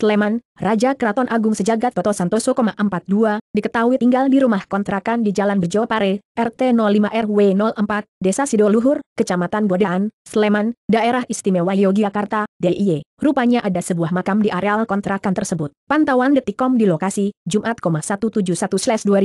Sleman, Raja Keraton Agung Sejagat Toto Santoso, 42, diketahui tinggal di rumah kontrakan di Jalan Bejo Pare, RT 05 RW 04, Desa Sidoluhur, Kecamatan Bodaan, Sleman, Daerah Istimewa Yogyakarta, DIY. Rupanya ada sebuah makam di areal kontrakan tersebut. Pantauan Detikom di lokasi, Jumat 171/2020,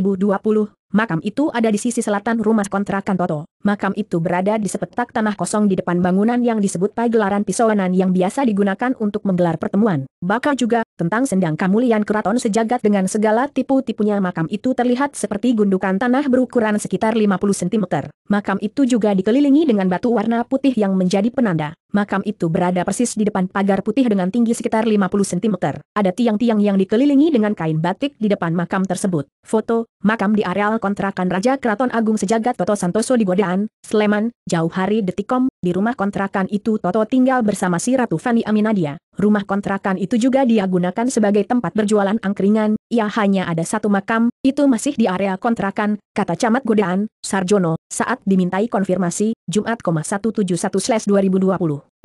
makam itu ada di sisi selatan rumah kontrakan Toto makam itu berada di sepetak tanah kosong di depan bangunan yang disebut pagelaran pisauanan yang biasa digunakan untuk menggelar pertemuan. Bakal juga, tentang sendang kamulian keraton sejagat dengan segala tipu-tipunya makam itu terlihat seperti gundukan tanah berukuran sekitar 50 cm. Makam itu juga dikelilingi dengan batu warna putih yang menjadi penanda. Makam itu berada persis di depan pagar putih dengan tinggi sekitar 50 cm. Ada tiang-tiang yang dikelilingi dengan kain batik di depan makam tersebut. Foto, makam di areal kontrakan Raja Keraton Agung Sejagat Toto Santoso di Godaan, Sleman, jauh hari detikom, di rumah kontrakan itu Toto tinggal bersama si Ratu Fani Aminadia. Rumah kontrakan itu juga dia gunakan sebagai tempat berjualan angkringan, ya hanya ada satu makam, itu masih di area kontrakan, kata camat godaan, Sarjono, saat dimintai konfirmasi, Jumat 171-2020.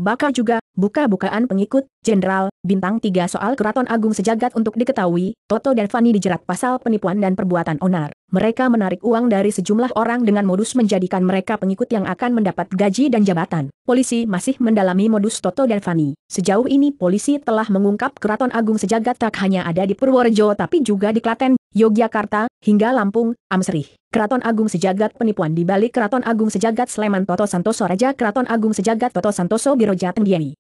Bakal juga, buka-bukaan pengikut, jenderal, bintang tiga soal keraton agung sejagat untuk diketahui, Toto dan Fani dijerat pasal penipuan dan perbuatan onar. Mereka menarik uang dari sejumlah orang dengan modus menjadikan mereka pengikut yang akan mendapat gaji dan jabatan. Polisi masih mendalami modus Toto dan Fani. Sejauh ini polisi telah mengungkap keraton agung sejagat tak hanya ada di Purworejo tapi juga di Klaten, Yogyakarta, hingga Lampung, Amsrih. Keraton Agung Sejagat penipuan di balik Keraton Agung Sejagat Sleman Toto Santoso Raja Keraton Agung Sejagat Toto Santoso Jateng Tendiai.